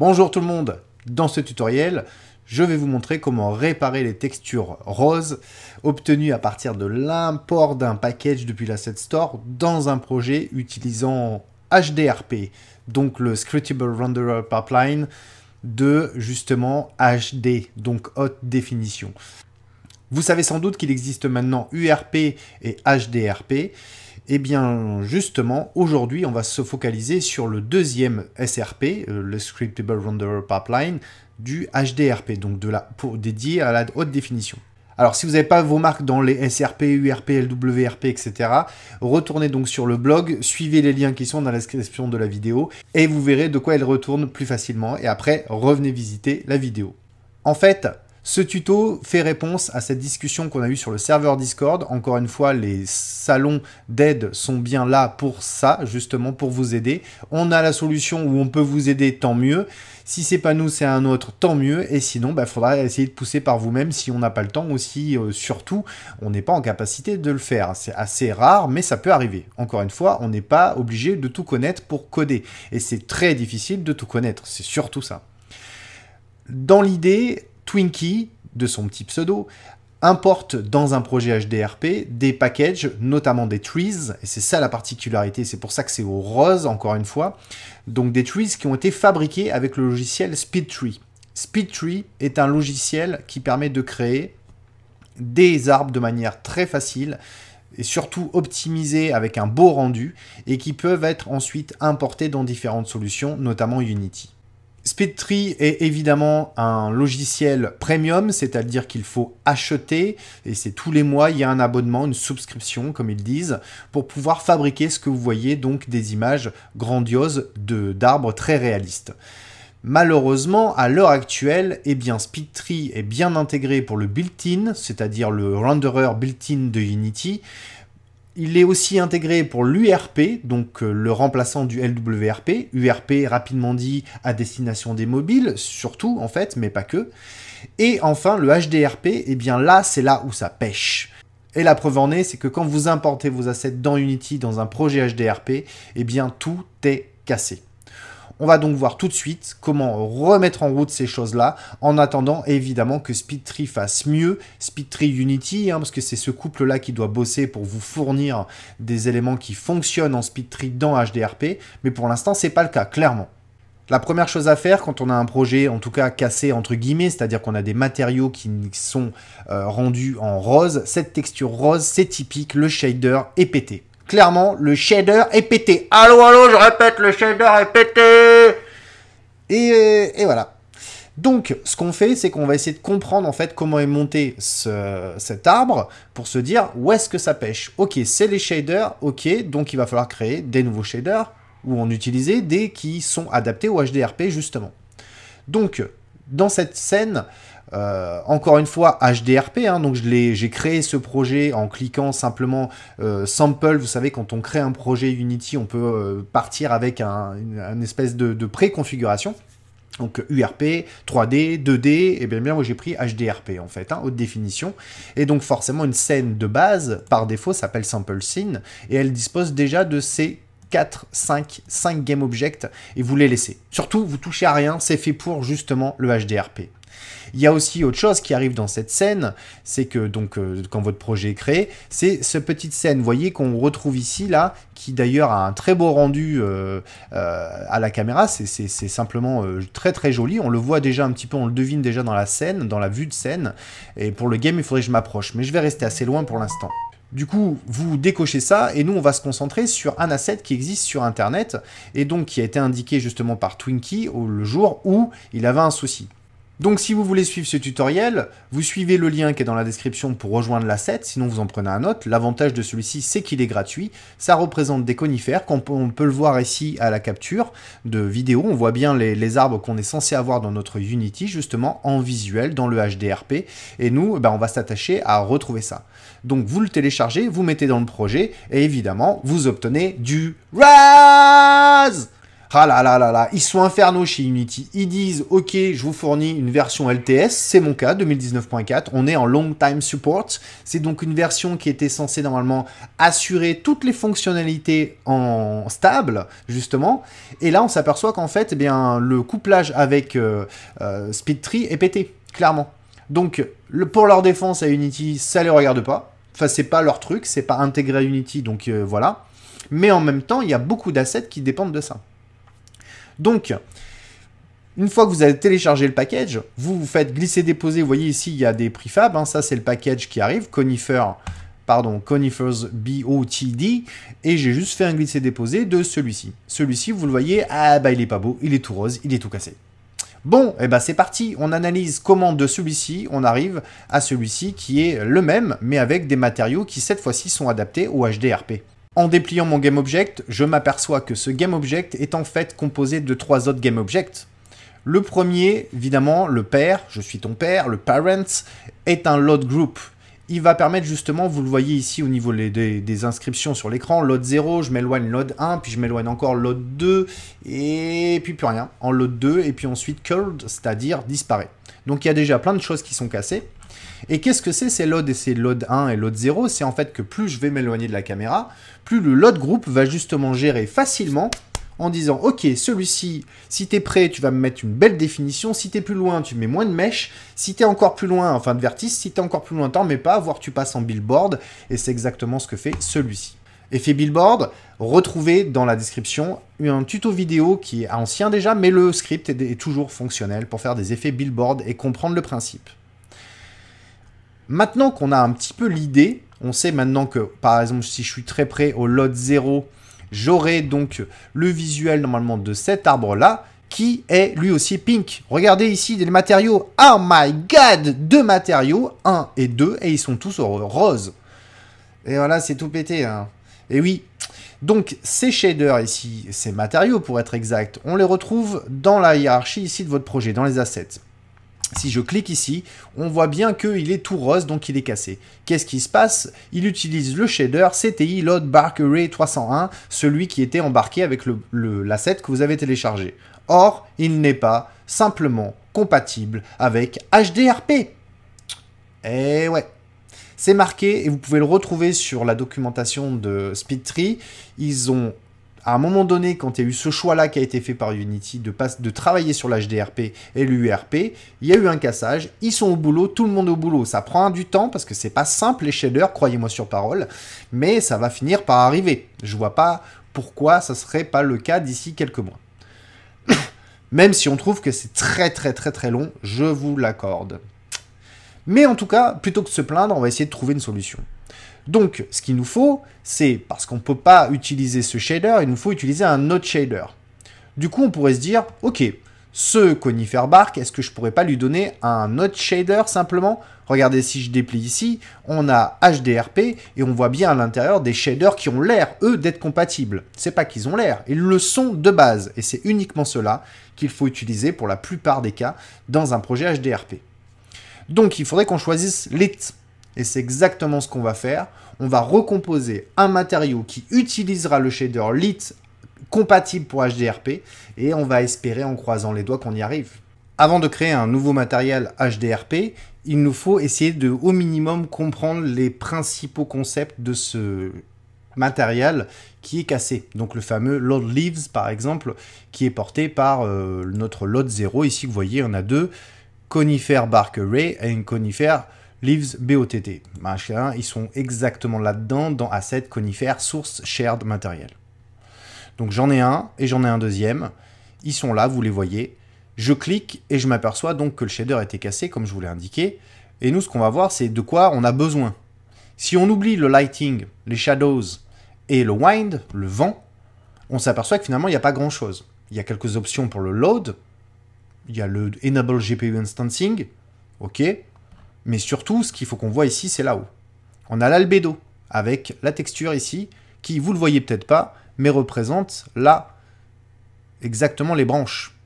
Bonjour tout le monde Dans ce tutoriel, je vais vous montrer comment réparer les textures roses obtenues à partir de l'import d'un package depuis l'Asset Store dans un projet utilisant HDRP, donc le Scriptable Renderer Pipeline de justement HD, donc haute définition. Vous savez sans doute qu'il existe maintenant URP et HDRP, eh bien, justement, aujourd'hui, on va se focaliser sur le deuxième SRP, euh, le Scriptable Renderer Pipeline, du HDRP, donc de pour, dédié à la haute définition. Alors si vous n'avez pas vos marques dans les SRP, URP, LWRP, etc., retournez donc sur le blog, suivez les liens qui sont dans la description de la vidéo, et vous verrez de quoi elle retourne plus facilement, et après, revenez visiter la vidéo. En fait, ce tuto fait réponse à cette discussion qu'on a eue sur le serveur Discord. Encore une fois, les salons d'aide sont bien là pour ça, justement pour vous aider. On a la solution où on peut vous aider, tant mieux. Si c'est pas nous, c'est un autre, tant mieux. Et sinon, il bah, faudra essayer de pousser par vous-même si on n'a pas le temps ou si euh, surtout on n'est pas en capacité de le faire. C'est assez rare, mais ça peut arriver. Encore une fois, on n'est pas obligé de tout connaître pour coder. Et c'est très difficile de tout connaître. C'est surtout ça. Dans l'idée, Twinkie, de son petit pseudo, importe dans un projet HDRP des packages, notamment des trees, et c'est ça la particularité, c'est pour ça que c'est au rose encore une fois, donc des trees qui ont été fabriqués avec le logiciel SpeedTree. SpeedTree est un logiciel qui permet de créer des arbres de manière très facile et surtout optimisés avec un beau rendu et qui peuvent être ensuite importés dans différentes solutions, notamment Unity. Speedtree est évidemment un logiciel premium, c'est-à-dire qu'il faut acheter, et c'est tous les mois, il y a un abonnement, une subscription, comme ils disent, pour pouvoir fabriquer ce que vous voyez, donc des images grandioses d'arbres très réalistes. Malheureusement, à l'heure actuelle, eh bien, SpeedTree est bien intégré pour le built-in, c'est-à-dire le renderer built-in de Unity, il est aussi intégré pour l'URP, donc euh, le remplaçant du LWRP. URP, rapidement dit, à destination des mobiles, surtout en fait, mais pas que. Et enfin, le HDRP, et eh bien là, c'est là où ça pêche. Et la preuve en est, c'est que quand vous importez vos assets dans Unity, dans un projet HDRP, eh bien tout est cassé. On va donc voir tout de suite comment remettre en route ces choses-là, en attendant évidemment que SpeedTree fasse mieux, SpeedTree Unity, hein, parce que c'est ce couple-là qui doit bosser pour vous fournir des éléments qui fonctionnent en SpeedTree dans HDRP, mais pour l'instant c'est pas le cas, clairement. La première chose à faire quand on a un projet, en tout cas cassé entre guillemets, c'est-à-dire qu'on a des matériaux qui sont euh, rendus en rose, cette texture rose, c'est typique, le shader est pété clairement, le shader est pété. Allô, allô, je répète, le shader est pété euh, et, voilà. Donc, ce qu'on fait, c'est qu'on va essayer de comprendre en fait comment est monté cet arbre pour se dire où est-ce que ça pêche. Ok, c'est les shaders, ok, donc il va falloir créer des nouveaux shaders ou en utiliser des qui sont adaptés au HDRP justement. Donc, dans cette scène, euh, encore une fois, HDRP, hein, donc j'ai créé ce projet en cliquant simplement euh, sample. Vous savez, quand on crée un projet Unity, on peut euh, partir avec un, une, espèce de, préconfiguration. Donc URP, 3D, 2D, et bien, bien j'ai pris HDRP en fait, hein, haute définition. Et donc forcément une scène de base, par défaut, s'appelle Sample Scene, et elle dispose déjà de ces 4, 5, 5 game objects, et vous les laissez. Surtout, vous touchez à rien, c'est fait pour justement le HDRP. Il y a aussi autre chose qui arrive dans cette scène, c'est que donc euh, quand votre projet est créé, c'est cette petite scène, vous voyez, qu'on retrouve ici, là, qui d'ailleurs a un très beau rendu euh, euh, à la caméra, c'est simplement très très joli, on le voit déjà un petit peu, on le devine déjà dans la scène, dans la vue de scène, et pour le game, il faudrait que je m'approche, mais je vais rester assez loin pour l'instant. Du coup, vous décochez ça et nous, on va se concentrer sur un asset qui existe sur Internet et donc qui a été indiqué justement par Twinkie le jour où il avait un souci. Donc si vous voulez suivre ce tutoriel, vous suivez le lien qui est dans la description pour rejoindre l'asset, sinon vous en prenez un autre. L'avantage de celui-ci, c'est qu'il est gratuit. Ça représente des conifères, qu'on peut, on peut le voir ici à la capture de vidéo. On voit bien les, arbres qu'on est censé avoir dans notre Unity, justement, en visuel, dans le HDRP. Et nous, eh ben, on va s'attacher à retrouver ça. Donc vous le téléchargez, vous mettez dans le projet, et évidemment, vous obtenez du RAS ah là là là là, ils sont infernaux chez Unity. Ils disent OK, je vous fournis une version LTS, c'est mon cas 2019.4, on est en long time support. C'est donc une version qui était censée normalement assurer toutes les fonctionnalités en stable justement et là on s'aperçoit qu'en fait eh bien le couplage avec euh, euh, SpeedTree est pété clairement. Donc le, pour leur défense à Unity, ça les regarde pas. Enfin, c'est pas leur truc, c'est pas intégré à Unity, donc euh, voilà. Mais en même temps, il y a beaucoup d'assets qui dépendent de ça. Donc, une fois que vous avez téléchargé le package, vous vous faites glisser-déposer. Vous voyez ici, il y a des prix hein. ça, c'est le package qui arrive, Conifer pardon, Conifers BOTD, et j'ai juste fait un glisser-déposer de celui-ci. Celui-ci, vous le voyez, ah bah il est pas beau, il est tout rose, il est tout cassé. Bon, et eh bah c'est parti, on analyse comment de celui-ci on arrive à celui-ci qui est le même, mais avec des matériaux qui cette fois-ci sont adaptés au HDRP. En dépliant mon GameObject, je m'aperçois que ce GameObject est en fait composé de trois autres GameObjects. Le premier, évidemment, le père, je suis ton père, le parents, est un load group. Il va permettre justement, vous le voyez ici au niveau des, inscriptions sur l'écran, load 0, je m'éloigne load 1, puis je m'éloigne encore load 2, et puis plus rien, en load 2, et puis ensuite curled, c'est-à-dire disparaît. Donc il y a déjà plein de choses qui sont cassées. Et qu'est-ce que c'est ces loads et ces loads 1 et load 0 C'est en fait que plus je vais m'éloigner de la caméra, plus le load group va justement gérer facilement en disant ok celui-ci si t'es prêt tu vas me mettre une belle définition si t'es plus loin tu mets moins de mèches si t'es encore plus loin enfin de vertice si t'es encore plus loin t'en mets pas voire tu passes en billboard et c'est exactement ce que fait celui-ci effet billboard retrouvez dans la description un tuto vidéo qui est ancien déjà mais le script est toujours fonctionnel pour faire des effets billboard et comprendre le principe Maintenant qu'on a un petit peu l'idée, on sait maintenant que, par exemple, si je suis très près au lot 0, j'aurai donc le visuel normalement de cet arbre-là, qui est lui aussi pink. Regardez ici les matériaux. Oh my god Deux matériaux, 1 et 2, et ils sont tous roses. Et voilà, c'est tout pété. Hein. Et oui. Donc, ces shaders ici, ces matériaux pour être exact, on les retrouve dans la hiérarchie ici de votre projet, dans les assets. Si je clique ici, on voit bien qu'il est tout rose, donc il est cassé. Qu'est-ce qui se passe Il utilise le shader CTI Load Bark 301, celui qui était embarqué avec l'asset le, que vous avez téléchargé. Or, il n'est pas simplement compatible avec HDRP. Eh ouais c'est marqué et vous pouvez le retrouver sur la documentation de SpeedTree. Ils ont à un moment donné, quand il y a eu ce choix-là qui a été fait par Unity de, travailler sur l'HDRP et l'URP, e il y a eu un cassage, ils sont au boulot, tout le monde au boulot. Ça prend du temps parce que c'est pas simple les shaders, croyez-moi sur parole, mais ça va finir par arriver. Je vois pas pourquoi ça serait pas le cas d'ici quelques mois. Même si on trouve que c'est très très très très long, je vous l'accorde. Mais en tout cas, plutôt que de se plaindre, on va essayer de trouver une solution. Donc, ce qu'il nous faut, c'est, parce qu'on ne peut pas utiliser ce shader, il nous faut utiliser un autre shader. Du coup, on pourrait se dire, ok, ce conifère barque est-ce que je pourrais pas lui donner un autre shader simplement Regardez si je déplie ici, on a HDRP et on voit bien à l'intérieur des shaders qui ont l'air, eux, d'être compatibles. C'est pas qu'ils ont l'air, ils le sont de base et c'est uniquement cela qu'il faut utiliser pour la plupart des cas dans un projet HDRP. Donc il faudrait qu'on choisisse les... Et c'est exactement ce qu'on va faire. On va recomposer un matériau qui utilisera le shader lit compatible pour HDRP et on va espérer en croisant les doigts qu'on y arrive. Avant de créer un nouveau matériel HDRP, il nous faut essayer de au minimum comprendre les principaux concepts de ce matériel qui est cassé. Donc le fameux load leaves par exemple qui est porté par euh, notre load 0. Ici vous voyez on a deux Conifer bark et une conifère Leaves BOTT. Machin, ils sont exactement là-dedans, dans Asset, Conifère, Source, Shared, Matériel. Donc j'en ai un et j'en ai un deuxième. Ils sont là, vous les voyez. Je clique et je m'aperçois donc que le shader était cassé, comme je vous l'ai indiqué. Et nous, ce qu'on va voir, c'est de quoi on a besoin. Si on oublie le lighting, les shadows et le wind, le vent, on s'aperçoit que finalement, il n'y a pas grand-chose. Il y a quelques options pour le load. Il y a le enable GPU instancing. OK. Mais surtout, ce qu'il faut qu'on voit ici, c'est là-haut. On a l'albédo, avec la texture ici, qui, vous le voyez peut-être pas, mais représente là, exactement les branches.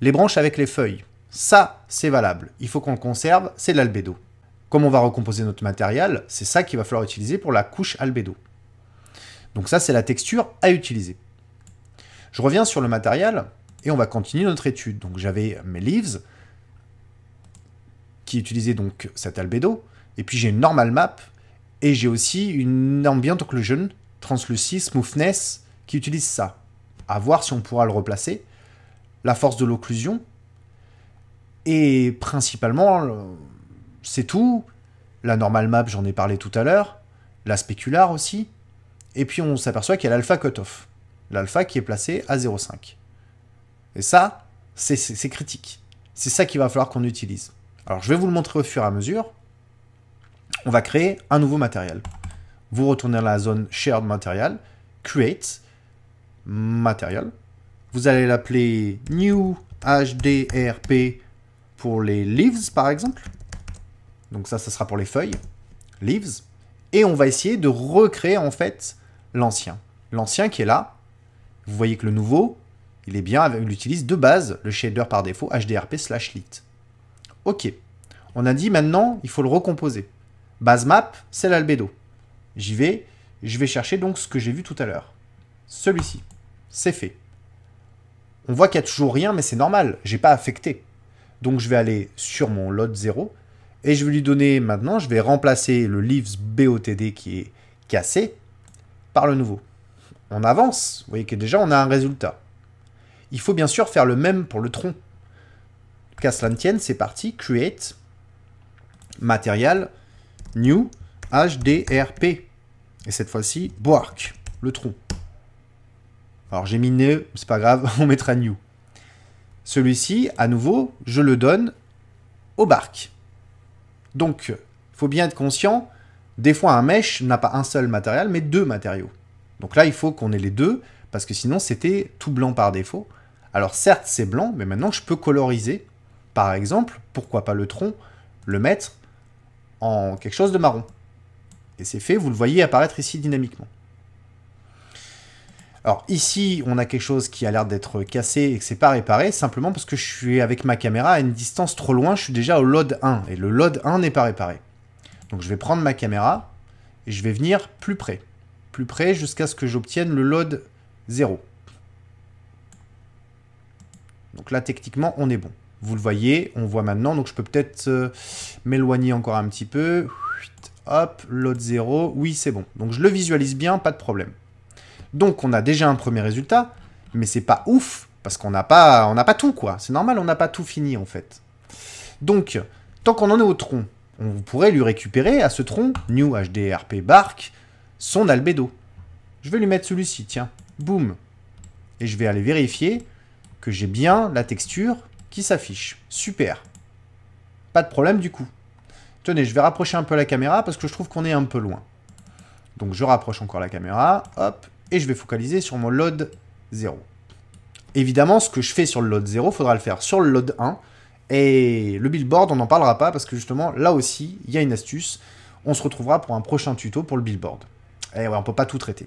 Les branches avec les feuilles. Ça, c'est valable. Il faut qu'on le conserve, c'est l'albédo. Comme on va recomposer notre matériel, c'est ça qu'il va falloir utiliser pour la couche albédo. Donc ça, c'est la texture à utiliser. Je reviens sur le matériel et on va continuer notre étude. Donc j'avais mes leaves, qui utilisait donc cet albédo. Et puis j'ai une normal map et j'ai aussi une ambient occlusion, translucide, smoothness qui utilise ça. À voir si on pourra le replacer. La force de l'occlusion. Et principalement, euh, c'est tout. La normal map, j'en ai parlé tout à l'heure. La spéculaire aussi. Et puis on s'aperçoit qu'il y a l'alpha cutoff. L'alpha qui est placé à 0,5. Et ça, c'est critique. C'est ça qu'il va falloir qu'on utilise. Alors je vais vous le montrer au fur et à mesure. On va créer un nouveau matériel. Vous retournez à la zone Shared Material, Create, Material. Vous allez l'appeler New HDRP pour les leaves par exemple. Donc ça, ça sera pour les feuilles, leaves. Et on va essayer de recréer en fait l'ancien. L'ancien qui est là, vous voyez que le nouveau, il est bien, il utilise de base le shader par défaut HDRP slash lit. Ok, on a dit maintenant, il faut le recomposer. Base map, c'est l'albédo. J'y vais, je vais chercher donc ce que j'ai vu tout à l'heure. Celui-ci. C'est fait. On voit qu'il n'y a toujours rien, mais c'est normal, j'ai pas affecté. Donc je vais aller sur mon lot 0, et je vais lui donner maintenant, je vais remplacer le leaves BOTD qui est cassé par le nouveau. On avance, vous voyez que déjà on a un résultat. Il faut bien sûr faire le même pour le tronc qu'à cela ne tienne, c'est parti, create Matériel, new HDRP. Et cette fois-ci, Bork, le tronc. Alors j'ai mis c'est pas grave, on mettra new. Celui-ci, à nouveau, je le donne au bark. Donc, faut bien être conscient, des fois un mesh n'a pas un seul matériel, mais deux matériaux. Donc là, il faut qu'on ait les deux, parce que sinon c'était tout blanc par défaut. Alors certes, c'est blanc, mais maintenant je peux coloriser par exemple, pourquoi pas le tronc, le mettre en quelque chose de marron. Et c'est fait, vous le voyez apparaître ici dynamiquement. Alors ici, on a quelque chose qui a l'air d'être cassé et que c'est pas réparé, simplement parce que je suis avec ma caméra à une distance trop loin, je suis déjà au load 1, et le load 1 n'est pas réparé. Donc je vais prendre ma caméra, et je vais venir plus près, plus près jusqu'à ce que j'obtienne le load 0. Donc là, techniquement, on est bon. Vous le voyez, on voit maintenant, donc je peux peut-être euh, m'éloigner encore un petit peu. Hop, l'autre 0, oui c'est bon. Donc je le visualise bien, pas de problème. Donc on a déjà un premier résultat, mais c'est pas ouf, parce qu'on n'a pas, on pas tout quoi. C'est normal, on n'a pas tout fini en fait. Donc, tant qu'on en est au tronc, on pourrait lui récupérer à ce tronc, new hdrp bark, son albédo. Je vais lui mettre celui-ci, tiens, boum. Et je vais aller vérifier que j'ai bien la texture qui s'affiche. Super. Pas de problème du coup. Tenez, je vais rapprocher un peu la caméra parce que je trouve qu'on est un peu loin. Donc je rapproche encore la caméra, hop, et je vais focaliser sur mon load 0. Évidemment, ce que je fais sur le load 0, faudra le faire sur le load 1. Et le billboard, on n'en parlera pas parce que justement, là aussi, il y a une astuce. On se retrouvera pour un prochain tuto pour le billboard. Et eh ouais, on peut pas tout traiter.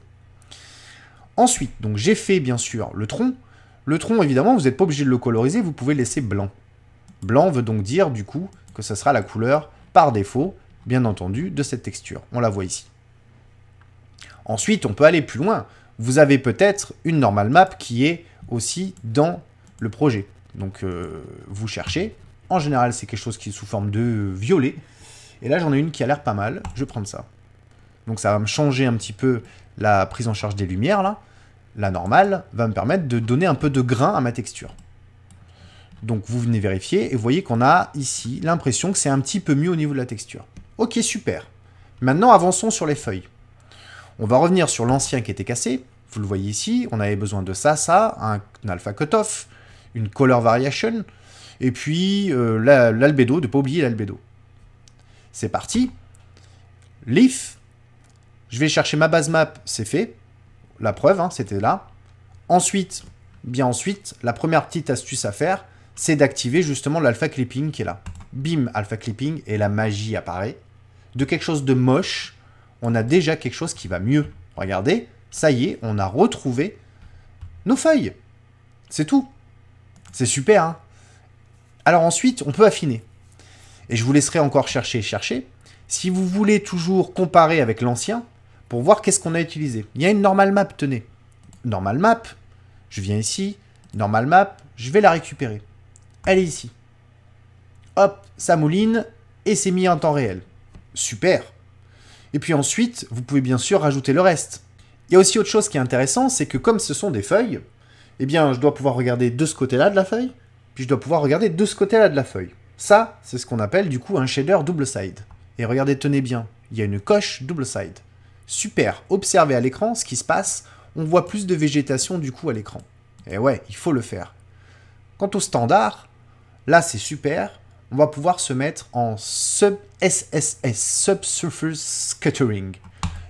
Ensuite, donc j'ai fait bien sûr le tronc, le tronc, évidemment, vous n'êtes pas obligé de le coloriser, vous pouvez le laisser blanc. Blanc veut donc dire, du coup, que ce sera la couleur, par défaut, bien entendu, de cette texture. On la voit ici. Ensuite, on peut aller plus loin. Vous avez peut-être une normal map qui est aussi dans le projet. Donc, euh, vous cherchez. En général, c'est quelque chose qui est sous forme de violet. Et là, j'en ai une qui a l'air pas mal. Je vais prendre ça. Donc, ça va me changer un petit peu la prise en charge des lumières, là la normale, va me permettre de donner un peu de grain à ma texture. Donc vous venez vérifier et vous voyez qu'on a ici l'impression que c'est un petit peu mieux au niveau de la texture. Ok, super. Maintenant, avançons sur les feuilles. On va revenir sur l'ancien qui était cassé. Vous le voyez ici, on avait besoin de ça, ça, un alpha cutoff, une color variation, et puis euh, l'albédo, de ne pas oublier l'albédo. C'est parti. Leaf, je vais chercher ma base map, c'est fait la preuve, hein, c'était là. Ensuite, bien ensuite, la première petite astuce à faire, c'est d'activer justement l'alpha clipping qui est là. Bim, alpha clipping, et la magie apparaît. De quelque chose de moche, on a déjà quelque chose qui va mieux. Regardez, ça y est, on a retrouvé nos feuilles. C'est tout. C'est super, hein. Alors ensuite, on peut affiner. Et je vous laisserai encore chercher et chercher. Si vous voulez toujours comparer avec l'ancien, pour voir qu'est-ce qu'on a utilisé. Il y a une normal map, tenez. Normal map, je viens ici, normal map, je vais la récupérer. Elle est ici. Hop, ça mouline et c'est mis en temps réel. Super. Et puis ensuite, vous pouvez bien sûr rajouter le reste. Il y a aussi autre chose qui est intéressant, c'est que comme ce sont des feuilles, eh bien je dois pouvoir regarder de ce côté-là de la feuille, puis je dois pouvoir regarder de ce côté-là de la feuille. Ça, c'est ce qu'on appelle du coup un shader double side. Et regardez, tenez bien, il y a une coche double side. Super, observez à l'écran ce qui se passe, on voit plus de végétation du coup à l'écran. Et ouais, il faut le faire. Quant au standard, là c'est super, on va pouvoir se mettre en sub SSS, Subsurface Scattering,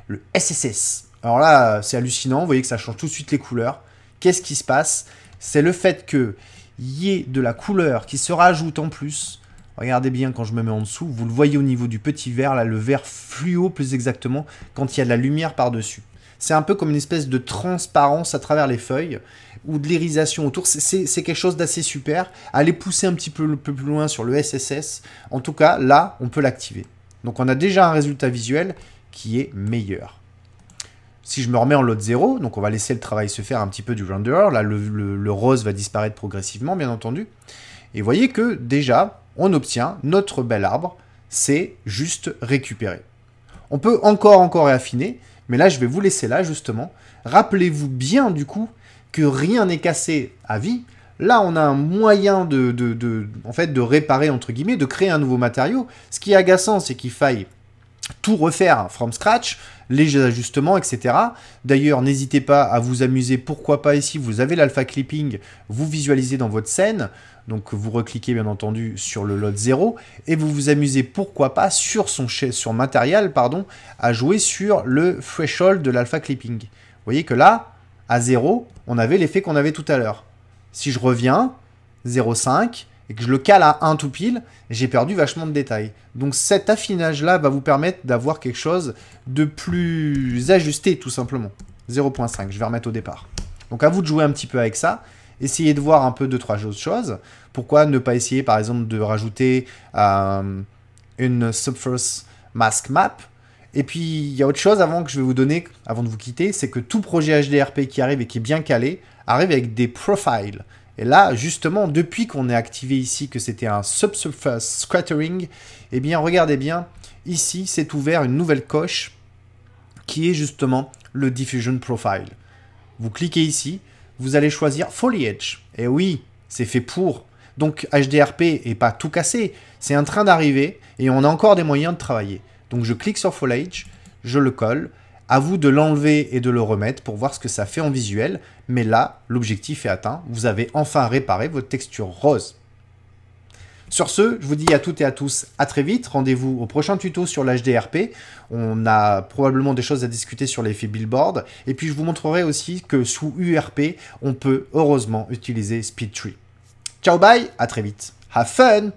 le SSS. Alors là, c'est hallucinant, vous voyez que ça change tout de suite les couleurs. Qu'est-ce qui se passe C'est le fait que y ait de la couleur qui se rajoute en plus Regardez bien quand je me mets en dessous, vous le voyez au niveau du petit vert, là, le vert fluo plus exactement, quand il y a de la lumière par-dessus. C'est un peu comme une espèce de transparence à travers les feuilles ou de l'irisation autour. C'est quelque chose d'assez super. Allez pousser un petit peu, plus loin sur le SSS. En tout cas, là, on peut l'activer. Donc on a déjà un résultat visuel qui est meilleur. Si je me remets en load 0, donc on va laisser le travail se faire un petit peu du renderer, là le, le rose va disparaître progressivement bien entendu. Et vous voyez que déjà, on obtient notre bel arbre, c'est juste récupérer. On peut encore, encore affiner, mais là je vais vous laisser là justement. Rappelez-vous bien du coup que rien n'est cassé à vie. Là, on a un moyen de, en fait, de réparer, entre guillemets, de créer un nouveau matériau. Ce qui est agaçant, c'est qu'il faille tout refaire from scratch, les ajustements, etc. D'ailleurs, n'hésitez pas à vous amuser, pourquoi pas ici, vous avez l'alpha clipping, vous visualisez dans votre scène, donc vous recliquez bien entendu sur le lot 0, et vous vous amusez, pourquoi pas, sur son sur matériel, pardon, à jouer sur le threshold de l'alpha clipping. Vous voyez que là, à 0, on avait l'effet qu'on avait tout à l'heure. Si je reviens, 0,5, et que je le cale à 1 tout pile, j'ai perdu vachement de détails. Donc cet affinage-là va vous permettre d'avoir quelque chose de plus ajusté, tout simplement. 0.5, je vais remettre au départ. Donc à vous de jouer un petit peu avec ça. Essayez de voir un peu 2-3 choses. Pourquoi ne pas essayer, par exemple, de rajouter euh, une Subsurface Mask Map et puis, il y a autre chose avant que je vais vous donner, avant de vous quitter, c'est que tout projet HDRP qui arrive et qui est bien calé, arrive avec des profiles. Et là, justement, depuis qu'on est activé ici, que c'était un subsurface scattering, eh bien, regardez bien, ici, c'est ouvert une nouvelle coche qui est justement le diffusion profile. Vous cliquez ici, vous allez choisir foliage. Et oui, c'est fait pour. Donc HDRP est pas tout cassé, c'est en train d'arriver et on a encore des moyens de travailler. Donc je clique sur foliage, je le colle, à vous de l'enlever et de le remettre pour voir ce que ça fait en visuel. Mais là, l'objectif est atteint. Vous avez enfin réparé votre texture rose. Sur ce, je vous dis à toutes et à tous à très vite. Rendez-vous au prochain tuto sur l'HDRP. On a probablement des choses à discuter sur l'effet billboard. Et puis je vous montrerai aussi que sous URP, on peut heureusement utiliser SpeedTree. Ciao bye, à très vite. Have fun